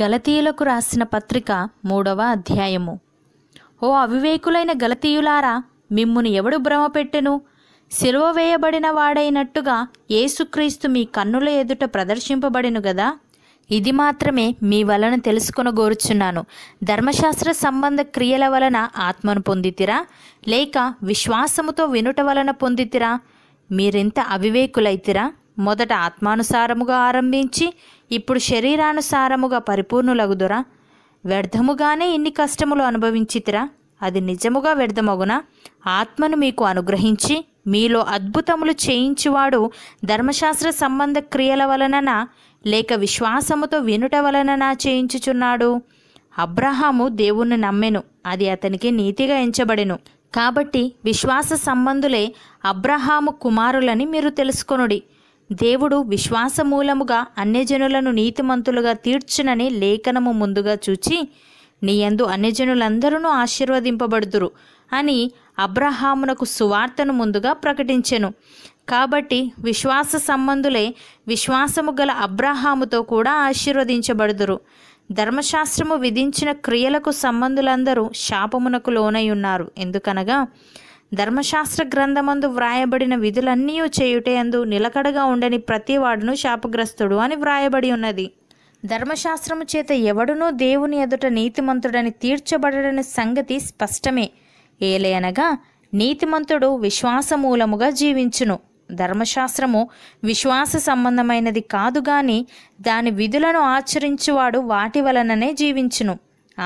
గలతీయులకు రాసిన పత్రిక మూడవ అధ్యాయము ఓ అవివేకులైన గలతీయులారా మిమ్మును ఎవడు భ్రమపెట్టెను సిలువ వేయబడిన వాడైనట్టుగా ఏసుక్రీస్తు మీ కన్నుల ఎదుట ప్రదర్శింపబడెను గదా ఇది మాత్రమే మీ వలన తెలుసుకొనగోరుచున్నాను ధర్మశాస్త్ర సంబంధ క్రియల వలన ఆత్మను పొందితిరా లేక విశ్వాసముతో వినుట వలన పొందితిరా మీరింత అవివేకులైతిరా మొదట ఆత్మానుసారముగా ఆరంభించి ఇప్పుడు శరీరానుసారముగా పరిపూర్ణులగుదురా వ్యర్థముగానే ఇన్ని కష్టములు అనుభవించితిరా అది నిజముగా వ్యర్థమగునా ఆత్మను మీకు అనుగ్రహించి మీలో అద్భుతములు చేయించువాడు ధర్మశాస్త్ర సంబంధ క్రియల వలననా లేక విశ్వాసముతో వినుట వలననా చేయించుచున్నాడు అబ్రహాము దేవుణ్ణి నమ్మెను అది అతనికి నీతిగా ఎంచబడెను కాబట్టి విశ్వాస సంబంధులే అబ్రహాము కుమారులని మీరు తెలుసుకొనుడి దేవుడు విశ్వాసమూలముగా అన్యజనులను నీతిమంతులుగా తీర్చునని లేఖనము ముందుగా చూచి నీ యందు అన్యజనులందరూ ఆశీర్వదింపబడుదురు అని అబ్రహామునకు సువార్తను ముందుగా ప్రకటించెను కాబట్టి విశ్వాస సంబంధులే విశ్వాసము గల అబ్రహాముతో కూడా ఆశీర్వదించబడుదురు ధర్మశాస్త్రము విధించిన క్రియలకు సంబంధులందరూ శాపమునకు లోనై ఉన్నారు ఎందుకనగా ధర్మశాస్త్ర గ్రంథమందు వ్రాయబడిన విధులన్నీ చేయుటేందు నిలకడగా ఉండని ప్రతివాడును శాపగ్రస్తుడు అని వ్రాయబడి ఉన్నది ధర్మశాస్త్రము చేత ఎవడునూ దేవుని ఎదుట నీతిమంతుడని తీర్చబడని సంగతి స్పష్టమే ఏలేనగా నీతిమంతుడు విశ్వాసమూలముగా జీవించును ధర్మశాస్త్రము విశ్వాస సంబంధమైనది కాదు గాని దాని విధులను ఆచరించువాడు వాటి వలననే జీవించును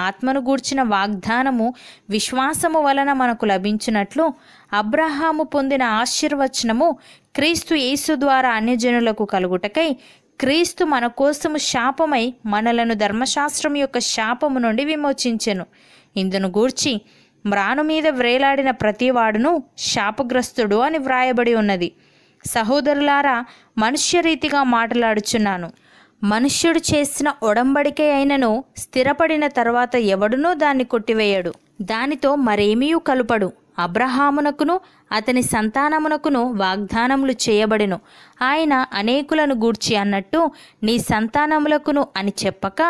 ఆత్మను గూర్చిన వాగ్దానము విశ్వాసము వలన మనకు లభించినట్లు అబ్రహాము పొందిన ఆశీర్వచనము క్రీస్తు యేసు ద్వారా అన్యజనులకు కలుగుటకై క్రీస్తు మన కోసము శాపమై మనలను ధర్మశాస్త్రం యొక్క శాపము నుండి విమోచించెను ఇందును గూర్చి మ్రాను మీద వ్రేలాడిన ప్రతివాడును శాపగ్రస్తుడు అని వ్రాయబడి ఉన్నది సహోదరులారా మనుష్యరీతిగా మాట్లాడుచున్నాను మనుష్యుడు చేసిన ఒడంబడికే అయినను స్థిరపడిన తర్వాత ఎవడునూ దాన్ని కొట్టివేయడు దానితో మరేమీ కలుపడు అబ్రహామునకును అతని సంతానమునకును వాగ్దానములు చేయబడెను ఆయన అనేకులను గూర్చి అన్నట్టు నీ సంతానములకును అని చెప్పక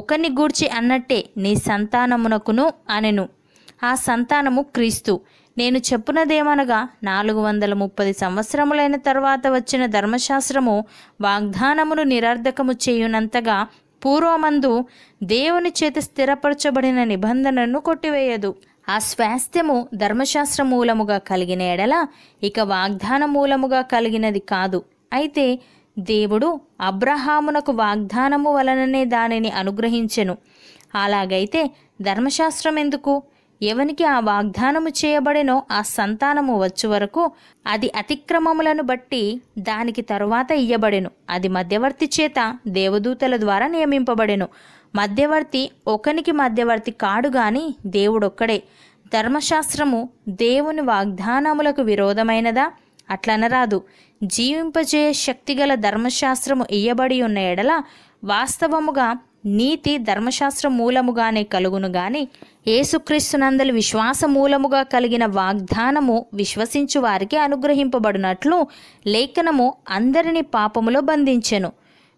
ఒకని గూర్చి అన్నట్టే నీ సంతానమునకును అనెను ఆ సంతానము క్రీస్తు నేను చెప్పునదేమనగా నాలుగు వందల ముప్పది సంవత్సరములైన తర్వాత వచ్చిన ధర్మశాస్త్రము వాగ్దానమును నిరర్ధకము చేయునంతగా పూర్వమందు దేవుని చేత స్థిరపరచబడిన నిబంధనను కొట్టివేయదు ఆ స్వాస్థ్యము ధర్మశాస్త్ర మూలముగా కలిగిన ఎడల ఇక వాగ్దాన మూలముగా కలిగినది కాదు అయితే దేవుడు అబ్రహామునకు వాగ్దానము వలననే దానిని అనుగ్రహించెను అలాగైతే ధర్మశాస్త్రం ఎందుకు ఎవనికి ఆ వాగ్దానము చేయబడినో ఆ సంతానము వచ్చు వరకు అది అతిక్రమములను బట్టి దానికి తరువాత ఇయ్యబడెను అది మధ్యవర్తి చేత దేవదూతల ద్వారా నియమింపబడెను మధ్యవర్తి ఒకనికి మధ్యవర్తి కాడు గాని దేవుడొక్కడే ధర్మశాస్త్రము దేవుని వాగ్దానములకు విరోధమైనదా అట్లనరాదు జీవింపజేయ శక్తిగల ధర్మశాస్త్రము ఇయ్యబడి ఉన్న ఎడల వాస్తవముగా నీతి ధర్మశాస్త్ర మూలముగానే కలుగును గాని ఏసుక్రీస్తునందలి విశ్వాస మూలముగా కలిగిన వాగ్దానము విశ్వసించు వారికి అనుగ్రహింపబడినట్లు లేఖనము అందరిని పాపములో బంధించెను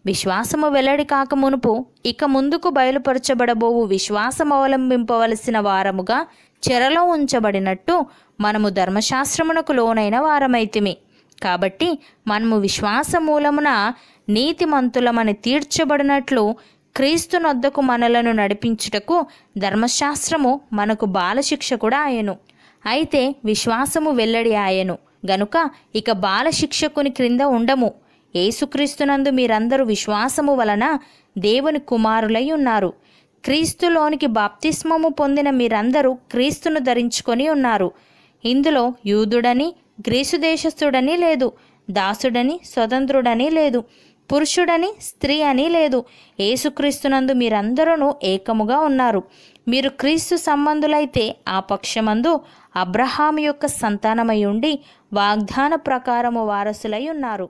విశ్వాసము వెల్లడి కాక మునుపు ఇక ముందుకు బయలుపరచబడబోవు విశ్వాసం అవలంబింపవలసిన వారముగా చెరలో ఉంచబడినట్టు మనము ధర్మశాస్త్రమునకు లోనైన వారమైతిమి కాబట్టి మనము విశ్వాస మూలమున నీతిమంతులమని తీర్చబడినట్లు నొద్దకు మనలను నడిపించుటకు ధర్మశాస్త్రము మనకు బాలశిక్ష కూడా ఆయను అయితే విశ్వాసము వెల్లడి ఆయను గనుక ఇక బాలశిక్షకుని క్రింద ఉండము ఏసుక్రీస్తునందు మీరందరూ విశ్వాసము వలన దేవుని కుమారులై ఉన్నారు క్రీస్తులోనికి బాప్తిస్మము పొందిన మీరందరూ క్రీస్తును ధరించుకొని ఉన్నారు ఇందులో యూదుడని గ్రీసు దేశస్థుడని లేదు దాసుడని స్వతంత్రుడని లేదు పురుషుడని స్త్రీ అని లేదు ఏసుక్రీస్తునందు మీరందరూ ఏకముగా ఉన్నారు మీరు క్రీస్తు సంబంధులైతే ఆ పక్షమందు అబ్రహాం యొక్క సంతానమై ఉండి వాగ్దాన ప్రకారము వారసులై ఉన్నారు